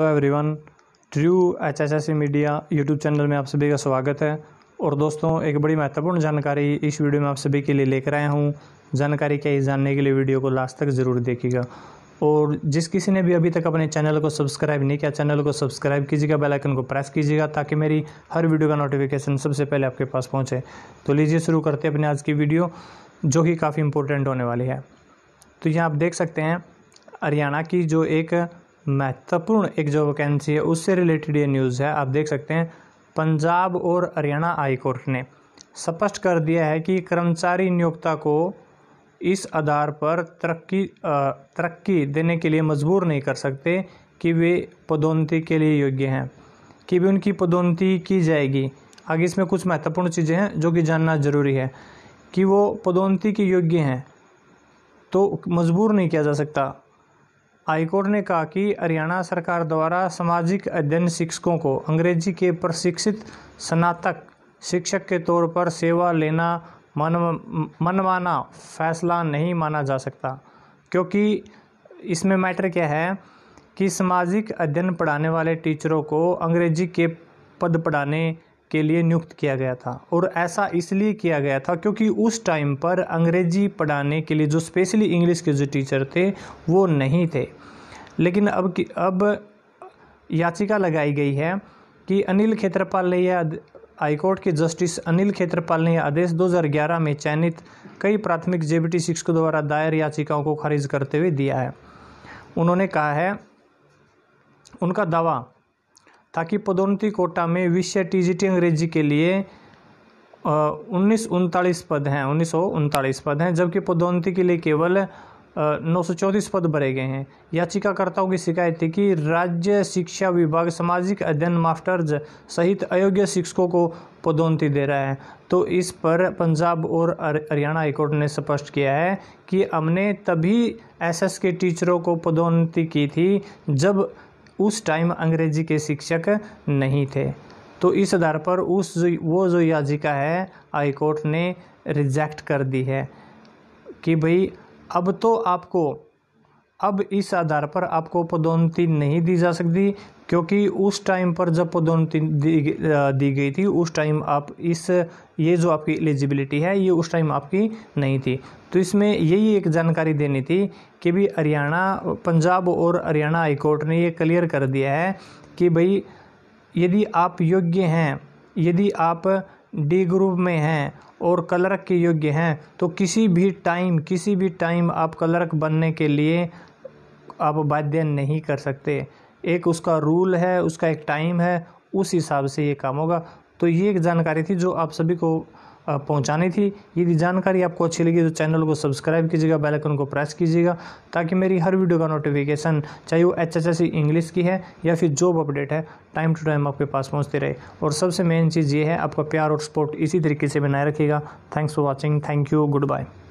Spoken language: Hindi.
hello everyone true H H S media YouTube channel में आप सभी का स्वागत है और दोस्तों एक बड़ी महत्वपूर्ण जानकारी इस वीडियो में आप सभी के लिए लेकर आया हूँ जानकारी क्या है जानने के लिए वीडियो को लास्ट तक ज़रूर देखिएगा और जिस किसी ने भी अभी तक अपने चैनल को सब्सक्राइब नहीं किया चैनल को सब्सक्राइब कीजिएगा बेल आइकन को प्रेस कीजिएगा ताकि मेरी हर वीडियो का नोटिफिकेशन सबसे पहले आपके पास पहुंचे तो लीजिए शुरू करते हैं अपने आज की वीडियो जो कि काफ़ी इंपॉर्टेंट होने वाली है तो यहाँ आप देख सकते हैं हरियाणा की जो एक महत्वपूर्ण एक जो वैकेंसी है उससे रिलेटेड ये न्यूज़ है आप देख सकते हैं पंजाब और हरियाणा हाई कोर्ट ने स्पष्ट कर दिया है कि कर्मचारी नियोक्ता को इस आधार पर तरक्की तरक्की देने के लिए मजबूर नहीं कर सकते कि वे पदोन्नति के लिए योग्य हैं कि भी उनकी पदोन्नति की जाएगी आगे इसमें कुछ महत्वपूर्ण चीज़ें हैं जो कि जानना जरूरी है कि वो पदोन्नति के योग्य हैं तो मजबूर नहीं किया जा सकता हाईकोर्ट ने कहा कि हरियाणा सरकार द्वारा सामाजिक अध्ययन शिक्षकों को अंग्रेजी के प्रशिक्षित स्नातक शिक्षक के तौर पर सेवा लेना मन मनवाना फैसला नहीं माना जा सकता क्योंकि इसमें मैटर क्या है कि सामाजिक अध्ययन पढ़ाने वाले टीचरों को अंग्रेजी के पद पढ़ाने के लिए नियुक्त किया गया था और ऐसा इसलिए किया गया था क्योंकि उस टाइम पर अंग्रेजी पढ़ाने के लिए जो स्पेशली इंग्लिश के जो टीचर थे वो नहीं थे लेकिन अब अब याचिका लगाई गई है कि अनिल खेत्रपाल ने यह हाईकोर्ट के जस्टिस अनिल खेत्रपाल ने आदेश 2011 में चयनित कई प्राथमिक जेबीटी शिक्षकों द्वारा दायर याचिकाओं को खारिज करते हुए दिया है उन्होंने कहा है उनका दावा ताकि पदोन्नति कोटा में विषय टीजीटी अंग्रेजी के लिए उन्नीस उनतालीस पद हैं उन्नीस सौ उनतालीस पद हैं जबकि पदोन्नति के लिए केवल नौ सौ चौंतीस पद भरे गए हैं याचिकाकर्ताओं की शिकायत थी कि राज्य शिक्षा विभाग सामाजिक अध्ययन मास्टर्स सहित अयोग्य शिक्षकों को पदोन्नति दे रहा है तो इस पर पंजाब और हरियाणा हाईकोर्ट ने स्पष्ट किया है कि हमने तभी एसएस के टीचरों को पदोन्नति की थी जब उस टाइम अंग्रेजी के शिक्षक नहीं थे तो इस आधार पर उस जो वो जो याचिका है हाई कोर्ट ने रिजेक्ट कर दी है कि भाई अब तो आपको अब इस आधार पर आपको पदोन्नति नहीं दी जा सकती क्योंकि उस टाइम पर जब पदोन्नति दी, दी गई थी उस टाइम आप इस ये जो आपकी एलिजिबिलिटी है ये उस टाइम आपकी नहीं थी तो इसमें यही एक जानकारी देनी थी कि भी हरियाणा पंजाब और हरियाणा हाईकोर्ट ने ये क्लियर कर दिया है कि भाई यदि आप योग्य हैं यदि आप डी ग्रुप में हैं और कलर्क के योग्य हैं तो किसी भी टाइम किसी भी टाइम आप कलर्क बनने के लिए आप बाध्य नहीं कर सकते एक उसका रूल है उसका एक टाइम है उस हिसाब से ये काम होगा तो ये एक जानकारी थी जो आप सभी को पहुंचानी थी यदि जानकारी आपको अच्छी लगी तो चैनल को सब्सक्राइब कीजिएगा बेल आइकन को प्रेस कीजिएगा ताकि मेरी हर वीडियो का नोटिफिकेशन चाहे वो एच एच इंग्लिश की है या फिर जॉब अपडेट है टाइम टू टाइम आपके पास पहुँचते रहे और सबसे मेन चीज़ ये है आपका प्यार और सपोर्ट इसी तरीके से बनाए रखिएगा thanks for watching thank you good bye